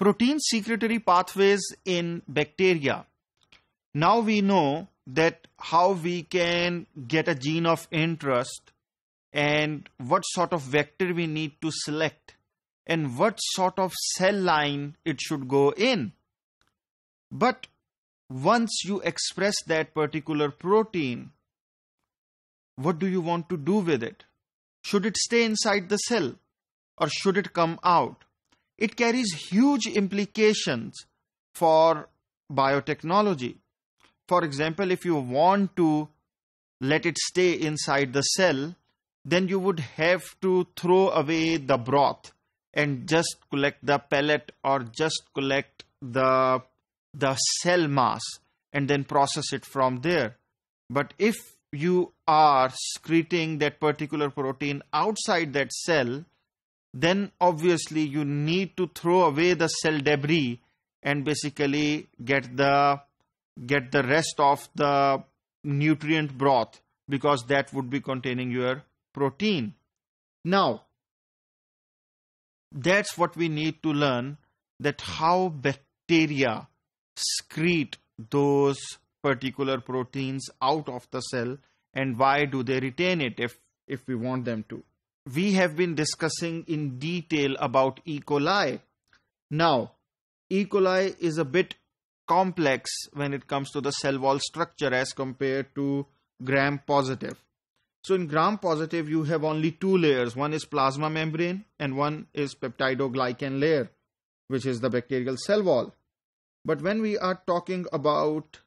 protein secretory pathways in bacteria. Now we know that how we can get a gene of interest and what sort of vector we need to select and what sort of cell line it should go in. But once you express that particular protein, what do you want to do with it? Should it stay inside the cell or should it come out? it carries huge implications for biotechnology. For example, if you want to let it stay inside the cell, then you would have to throw away the broth and just collect the pellet or just collect the the cell mass and then process it from there but if you are secreting that particular protein outside that cell then obviously you need to throw away the cell debris and basically get the get the rest of the nutrient broth because that would be containing your protein now that's what we need to learn that how bacteria secrete those particular proteins out of the cell and why do they retain it if if we want them to we have been discussing in detail about E. coli. Now, E. coli is a bit complex when it comes to the cell wall structure as compared to gram positive. So, in gram positive, you have only two layers one is plasma membrane, and one is peptidoglycan layer, which is the bacterial cell wall. But when we are talking about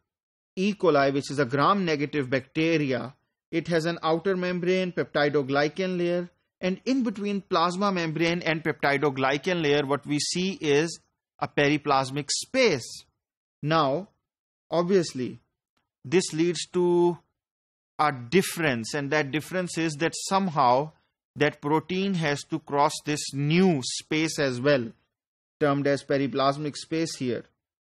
E. coli, which is a gram negative bacteria, it has an outer membrane, peptidoglycan layer, and in between plasma membrane and peptidoglycan layer, what we see is a periplasmic space. Now, obviously, this leads to a difference, and that difference is that somehow that protein has to cross this new space as well, termed as periplasmic space here.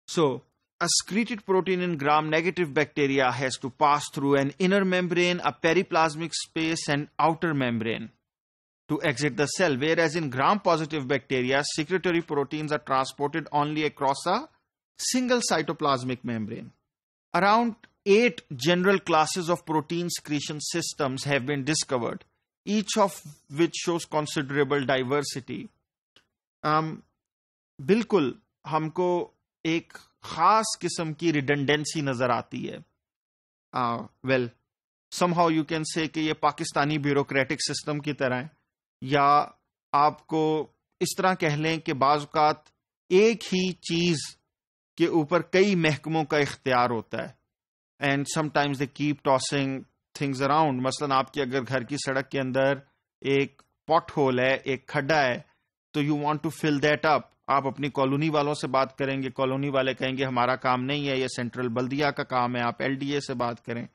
So, a secreted protein in gram-negative bacteria has to pass through an inner membrane, a periplasmic space, and outer membrane. to exit the cell, whereas in gram-positive bacteria, secretory proteins are transported only across a single cytoplasmic membrane. Around eight general classes of protein secretion systems have been discovered, each of which shows considerable diversity. Um, बिल्कुल हमको एक खास किस्म की redundancy नजर आती है well somehow you can say कि ये पाकिस्तानी ब्यूरोक्रेटिक सिस्टम की तरह है या आपको इस तरह कह लें कि बाज़ात एक ही चीज के ऊपर कई महकमों का इख्तियार होता है and sometimes they keep tossing things around मसलन आपके अगर घर की सड़क के अंदर एक पॉट होल है एक खड्डा है तो you want to fill that up आप अपनी कॉलोनी वालों से बात करेंगे कॉलोनी वाले कहेंगे हमारा काम नहीं है यह सेंट्रल बल्दिया का काम है आप एलडीए से बात करें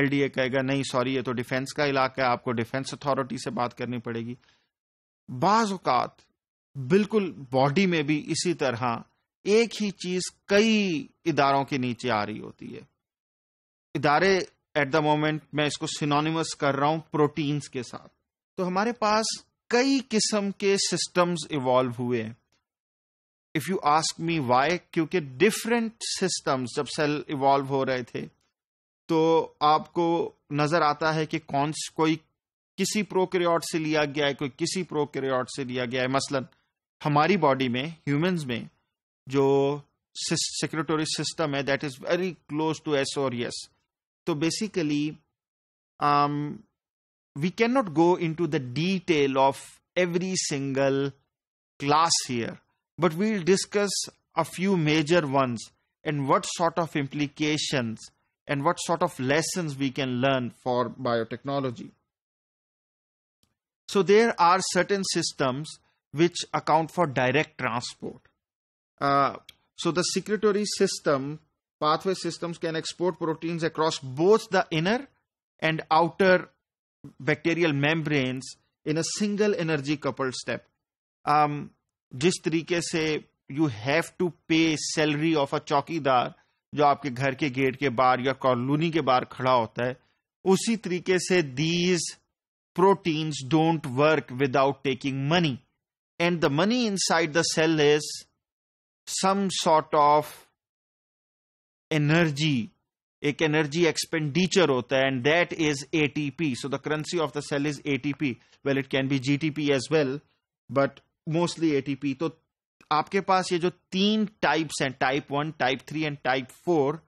एलडीए कहेगा नहीं सॉरी ये तो डिफेंस का इलाका है आपको डिफेंस अथॉरिटी से बात करनी पड़ेगी बाज अवकात बिल्कुल बॉडी में भी इसी तरह एक ही चीज कई इदारों के नीचे आ रही होती है इदारे एट द मोमेंट मैं इसको सिनोनिमस कर रहा हूं प्रोटीन्स के साथ तो हमारे पास कई किस्म के सिस्टम्स इवॉल्व हुए हैं if you ask me why क्योंकि डिफरेंट सिस्टम्स जब सेल इवॉल्व हो रहे थे तो आपको नजर आता है कि कौन कोई किसी प्रोकैरियोट से लिया गया है कोई किसी प्रोकैरियोट से लिया गया है मसलन हमारी बॉडी में ह्यूमंस में जो सेक्रेटरी सिस्टम है that is very close to S और यस तो basically we can not go into the detail of every single class here but we'll discuss a few major ones and what sort of implications and what sort of lessons we can learn for biotechnology. So, there are certain systems which account for direct transport. Uh, so, the secretory system, pathway systems can export proteins across both the inner and outer bacterial membranes in a single energy coupled step. Um, जिस तरीके से you have to pay salary of a chowkidar जो आपके घर के gate के बाहर या कॉलोनी के बाहर खड़ा होता है उसी तरीके से these proteins don't work without taking money and the money inside the cell is some sort of energy एक एनर्जी एक्सपेंडिचर होता है and that is ATP so the currency of the cell is ATP well it can be G P as well but mostly A P तो आपके पास ये जो तीन types हैं type one type three and type four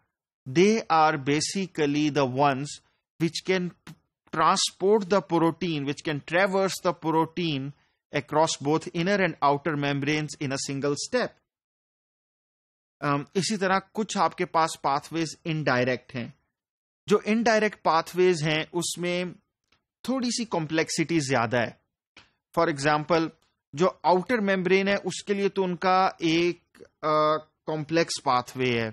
they are basically the ones which can transport the protein which can traverse the protein across both inner and outer membrane in a single step इसी तरह कुछ आपके पास pathways indirect हैं जो indirect pathways हैं उसमें थोड़ी सी complexity ज्यादा है फॉर एग्जाम्पल जो आउटर मेम्ब्रेन है उसके लिए तो उनका एक कॉम्प्लेक्स पाथवे है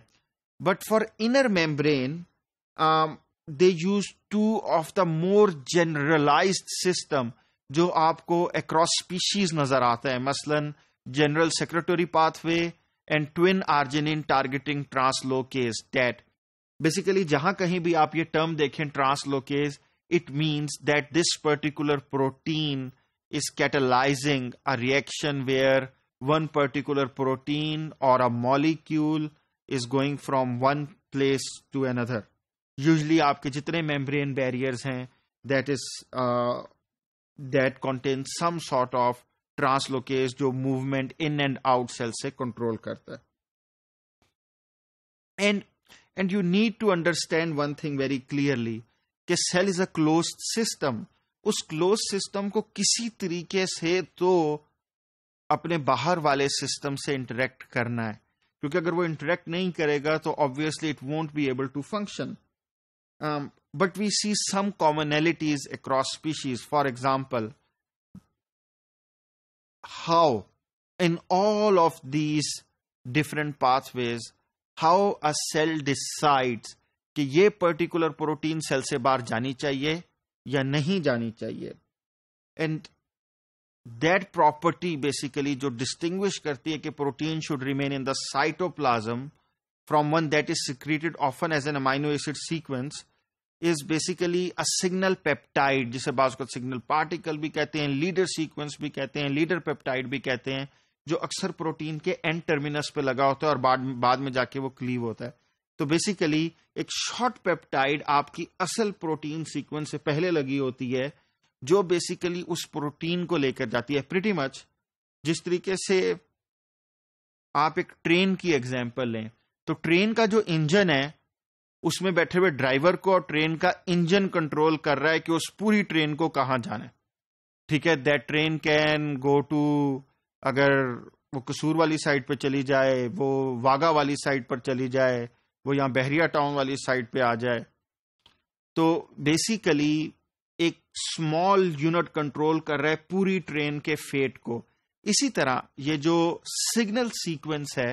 but for inner membrane they use two of the more generalize system जो आपको अक्रॉस स्पीशीज नजर आता है मसलन general secretary pathway and twin arginine targeting translocase that basically जहां कहीं भी आप ये टर्म देखें translocase it means that this particular protein is catalyzing a reaction where one particular protein or a molecule is going from one place to another usually आपके जितने membrane barriers हैं that is uh, that contains some sort of translocase जो movement in and out cell से control करता है and and you need to understand one thing very clearly that cell is a closed system उस close system को किसी तरीके से तो अपने बाहर वाले सिस्टम से इंटरेक्ट करना है क्योंकि अगर वो इंटरेक्ट नहीं करेगा तो obviously it won't be able to function but we see some commonalities across species for example how in all of these different pathways how a cell decide कि ये पर्टिकुलर प्रोटीन सेल से बाहर जानी चाहिए या नहीं जानी चाहिए एंड दैट प्रॉपर्टी बेसिकली जो डिस्टिंग्विश करती है कि protein should remain in the cytoplasm from one that is secreted often as an amino acid sequence is basically a signal peptide जिसे बाजकत सिग्नल पार्टिकल भी कहते हैं लीडर सीक्वेंस भी कहते हैं लीडर पेप्टाइड भी कहते हैं जो अक्सर प्रोटीन के एंड टर्मिनस पे लगा होता है और बाद में जाके वो क्लीव होता है तो बेसिकली एक शॉर्ट पेप्टाइड आपकी असल प्रोटीन सीक्वेंस से पहले लगी होती है जो बेसिकली उस प्रोटीन को लेकर जाती है प्रिटी मच जिस तरीके से आप एक ट्रेन की एग्जाम्पल लें तो ट्रेन का जो इंजन है उसमें बैठे हुए ड्राइवर को और ट्रेन का इंजन कंट्रोल कर रहा है कि उस पूरी ट्रेन को कहां जाना है ठीक है that train can go to अगर वो कसूर वाली साइड पर चली जाए वो वागा वाली साइड पर चली जाए वो यहाँ बहरिया टाउन वाली साइड पे आ जाए तो बेसिकली एक स्मॉल यूनिट कंट्रोल कर रहा है पूरी ट्रेन के फेट को इसी तरह ये जो सिग्नल सीक्वेंस है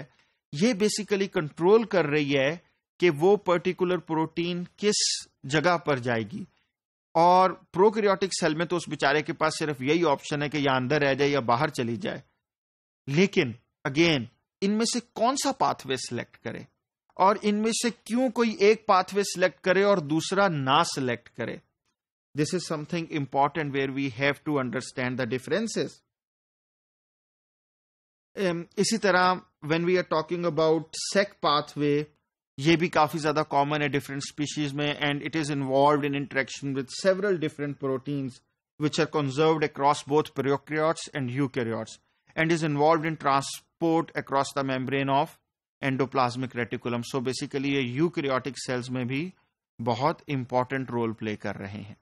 ये बेसिकली कंट्रोल कर रही है कि वो पर्टिकुलर प्रोटीन किस जगह पर जाएगी और प्रोक्रियोटिक सेल में तो उस बेचारे के पास सिर्फ यही ऑप्शन है कि या अंदर रह जाए या बाहर चली जाए लेकिन अगेन इनमें से कौन सा पाथवे सिलेक्ट करे और इनमें से क्यों कोई एक पाथवे सिलेक्ट करे और दूसरा ना सिलेक्ट करे this is something important where we have to understand the differences इसी तरह when we are talking about sec pathway ये भी काफी ज्यादा कॉमन है डिफरेंट स्पीशीज में and it is involve in interaction with several different proteins which are conserve across both prokaryotes and यू and is involve in transport across the membrane of endoplasmic reticulum so basically ये eukaryotic cells में भी बहुत important role play कर रहे हैं